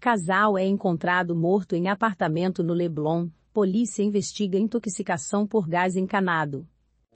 Casal é encontrado morto em apartamento no Leblon. Polícia investiga intoxicação por gás encanado.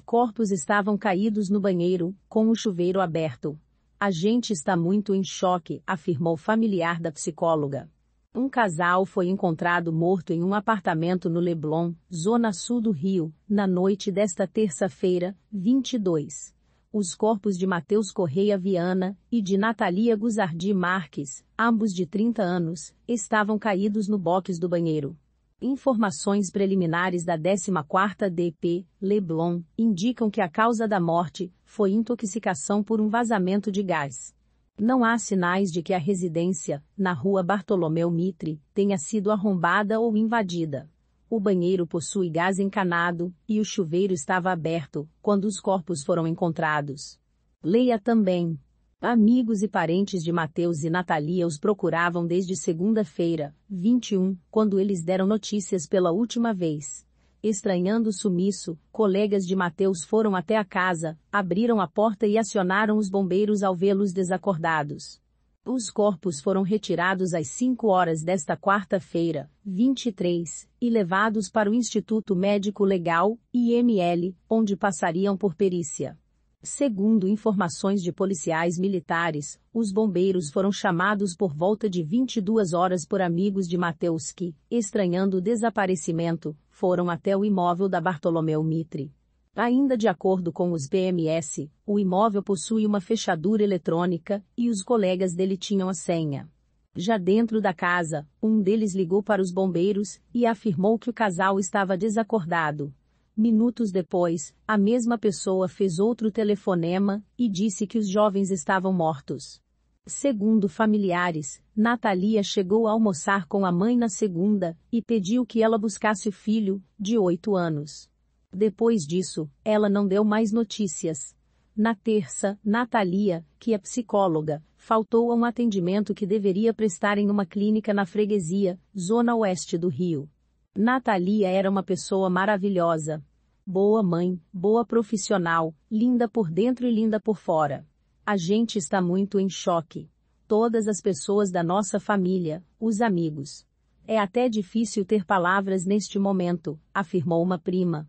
Corpos estavam caídos no banheiro, com o chuveiro aberto. A gente está muito em choque, afirmou familiar da psicóloga. Um casal foi encontrado morto em um apartamento no Leblon, zona sul do Rio, na noite desta terça-feira, 22 os corpos de Matheus Correia Viana e de Natalia Guzardi Marques, ambos de 30 anos, estavam caídos no box do banheiro. Informações preliminares da 14ª DP, Leblon, indicam que a causa da morte foi intoxicação por um vazamento de gás. Não há sinais de que a residência, na rua Bartolomeu Mitre, tenha sido arrombada ou invadida. O banheiro possui gás encanado, e o chuveiro estava aberto, quando os corpos foram encontrados. Leia também. Amigos e parentes de Mateus e Natalia os procuravam desde segunda-feira, 21, quando eles deram notícias pela última vez. Estranhando o sumiço, colegas de Mateus foram até a casa, abriram a porta e acionaram os bombeiros ao vê-los desacordados. Os corpos foram retirados às 5 horas desta quarta-feira, 23, e levados para o Instituto Médico Legal, IML, onde passariam por perícia. Segundo informações de policiais militares, os bombeiros foram chamados por volta de 22 horas por amigos de Mateus que, estranhando o desaparecimento, foram até o imóvel da Bartolomeu Mitre. Ainda de acordo com os BMS, o imóvel possui uma fechadura eletrônica e os colegas dele tinham a senha. Já dentro da casa, um deles ligou para os bombeiros e afirmou que o casal estava desacordado. Minutos depois, a mesma pessoa fez outro telefonema e disse que os jovens estavam mortos. Segundo familiares, Natalia chegou a almoçar com a mãe na segunda e pediu que ela buscasse o filho, de oito anos. Depois disso, ela não deu mais notícias. Na terça, Natalia, que é psicóloga, faltou a um atendimento que deveria prestar em uma clínica na freguesia, zona oeste do Rio. Natalia era uma pessoa maravilhosa. Boa mãe, boa profissional, linda por dentro e linda por fora. A gente está muito em choque. Todas as pessoas da nossa família, os amigos. É até difícil ter palavras neste momento, afirmou uma prima.